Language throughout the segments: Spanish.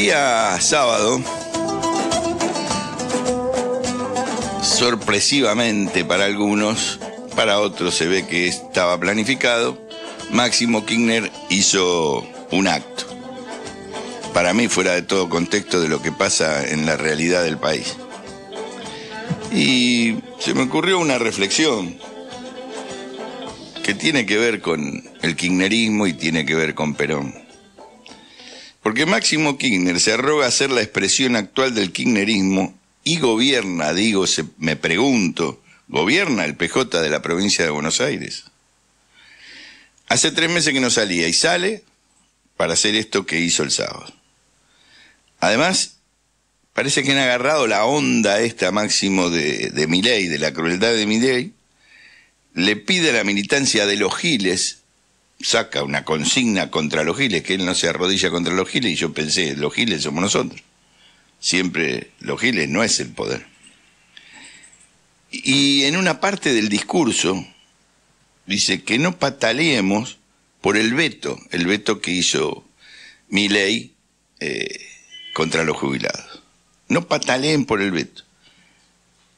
día sábado, sorpresivamente para algunos, para otros se ve que estaba planificado, Máximo Kirchner hizo un acto. Para mí fuera de todo contexto de lo que pasa en la realidad del país. Y se me ocurrió una reflexión que tiene que ver con el kirchnerismo y tiene que ver con Perón. Porque Máximo Kirchner se arroga a ser la expresión actual del kirchnerismo y gobierna, digo, se, me pregunto, gobierna el PJ de la provincia de Buenos Aires. Hace tres meses que no salía y sale para hacer esto que hizo el sábado. Además, parece que han agarrado la onda esta máximo de, de ley, de la crueldad de ley, le pide a la militancia de los giles saca una consigna contra los giles, que él no se arrodilla contra los giles, y yo pensé, los giles somos nosotros. Siempre los giles no es el poder. Y en una parte del discurso dice que no pataleemos por el veto, el veto que hizo mi ley eh, contra los jubilados. No pataleen por el veto.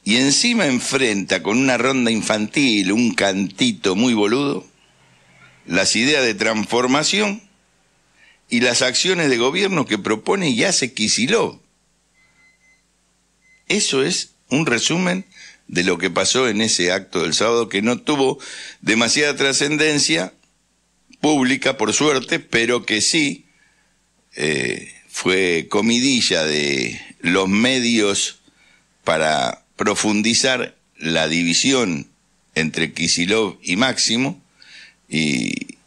Y encima enfrenta con una ronda infantil, un cantito muy boludo, las ideas de transformación y las acciones de gobierno que propone y hace Quisiló. Eso es un resumen de lo que pasó en ese acto del sábado que no tuvo demasiada trascendencia pública, por suerte, pero que sí eh, fue comidilla de los medios para profundizar la división entre Kisilov y Máximo y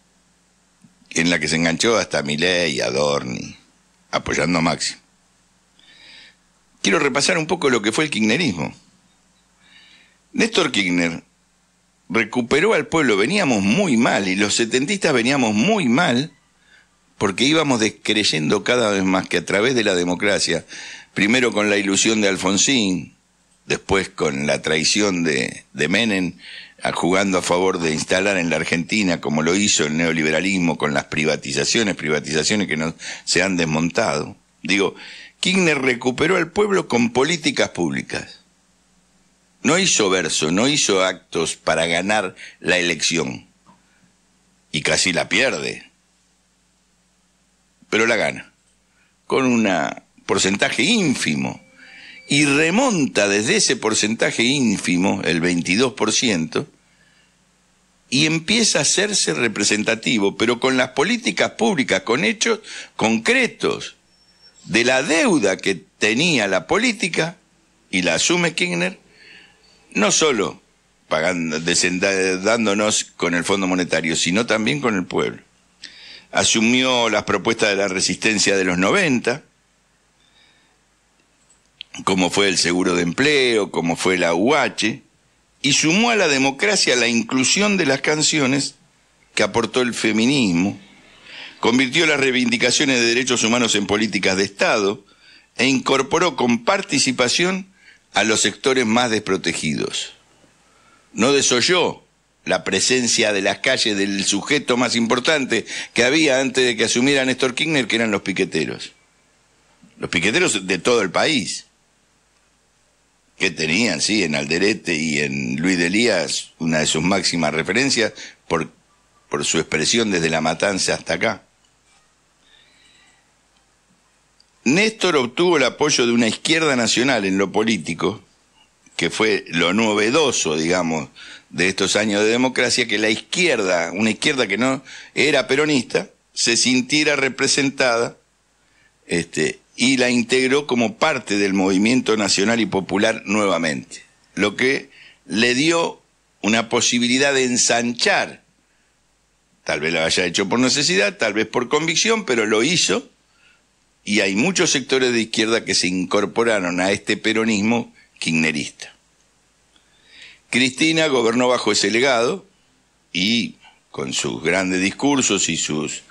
en la que se enganchó hasta Milei y Adorni, apoyando a Máximo. Quiero repasar un poco lo que fue el kirchnerismo. Néstor Kirchner recuperó al pueblo, veníamos muy mal, y los setentistas veníamos muy mal, porque íbamos descreyendo cada vez más que a través de la democracia, primero con la ilusión de Alfonsín, después con la traición de, de Menem, jugando a favor de instalar en la Argentina, como lo hizo el neoliberalismo con las privatizaciones, privatizaciones que se han desmontado. Digo, Kirchner recuperó al pueblo con políticas públicas. No hizo verso, no hizo actos para ganar la elección. Y casi la pierde. Pero la gana. Con un porcentaje ínfimo y remonta desde ese porcentaje ínfimo, el 22%, y empieza a hacerse representativo, pero con las políticas públicas, con hechos concretos de la deuda que tenía la política y la asume Kirchner, no solo pagando, dándonos con el Fondo Monetario, sino también con el pueblo. Asumió las propuestas de la resistencia de los 90, como fue el seguro de empleo, como fue la UH, y sumó a la democracia la inclusión de las canciones que aportó el feminismo, convirtió las reivindicaciones de derechos humanos en políticas de Estado e incorporó con participación a los sectores más desprotegidos. No desoyó la presencia de las calles del sujeto más importante que había antes de que asumiera Néstor Kirchner, que eran los piqueteros. Los piqueteros de todo el país que tenían, sí, en Alderete y en Luis de una de sus máximas referencias, por, por su expresión desde la matanza hasta acá. Néstor obtuvo el apoyo de una izquierda nacional en lo político, que fue lo novedoso, digamos, de estos años de democracia, que la izquierda, una izquierda que no era peronista, se sintiera representada este, y la integró como parte del movimiento nacional y popular nuevamente, lo que le dio una posibilidad de ensanchar, tal vez lo haya hecho por necesidad, tal vez por convicción, pero lo hizo, y hay muchos sectores de izquierda que se incorporaron a este peronismo kirchnerista. Cristina gobernó bajo ese legado y con sus grandes discursos y sus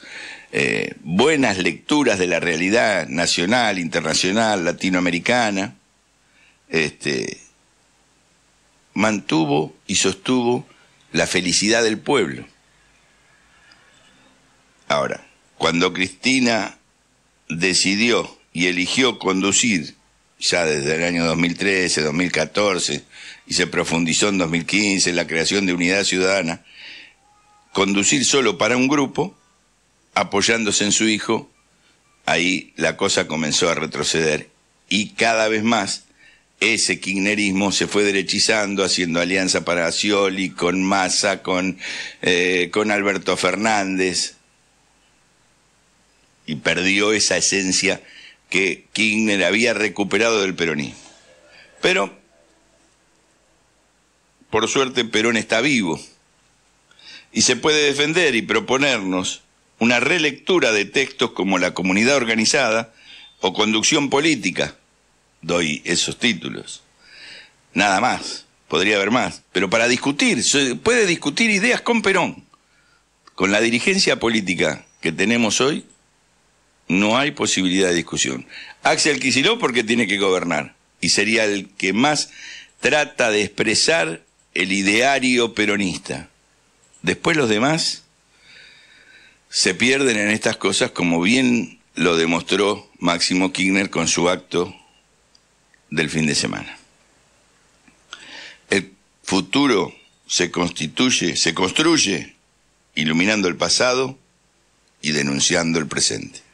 eh, buenas lecturas de la realidad nacional, internacional, latinoamericana, este, mantuvo y sostuvo la felicidad del pueblo. Ahora, cuando Cristina decidió y eligió conducir, ya desde el año 2013, 2014, y se profundizó en 2015, la creación de Unidad Ciudadana, conducir solo para un grupo, apoyándose en su hijo, ahí la cosa comenzó a retroceder y cada vez más ese kirchnerismo se fue derechizando, haciendo alianza para asioli con Massa, con, eh, con Alberto Fernández, y perdió esa esencia que Kirchner había recuperado del peronismo. Pero, por suerte, Perón está vivo y se puede defender y proponernos una relectura de textos como La comunidad organizada o Conducción política. Doy esos títulos. Nada más, podría haber más. Pero para discutir, puede discutir ideas con Perón. Con la dirigencia política que tenemos hoy, no hay posibilidad de discusión. Axel Kicillof porque tiene que gobernar y sería el que más trata de expresar el ideario peronista. Después los demás se pierden en estas cosas como bien lo demostró Máximo Kirchner con su acto del fin de semana. El futuro se constituye, se construye iluminando el pasado y denunciando el presente.